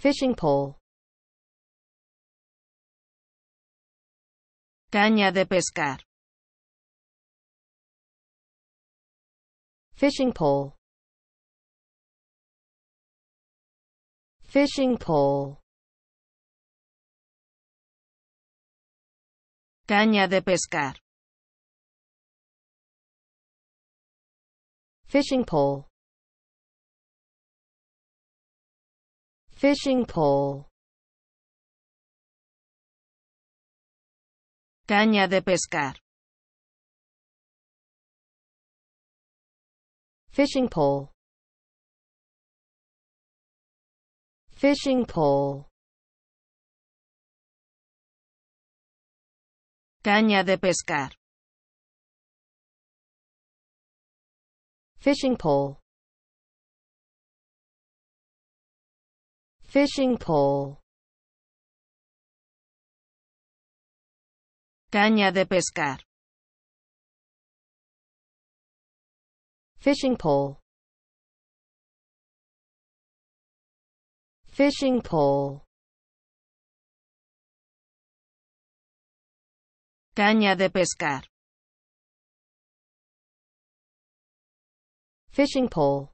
Fishing pole. Caña de pescar. Fishing pole. Fishing pole. Caña de pescar. Fishing pole. Fishing pole. Caña de pescar. Fishing pole. Fishing pole. Caña de pescar. Fishing pole. fishing pole caña de pescar fishing pole fishing pole caña de pescar fishing pole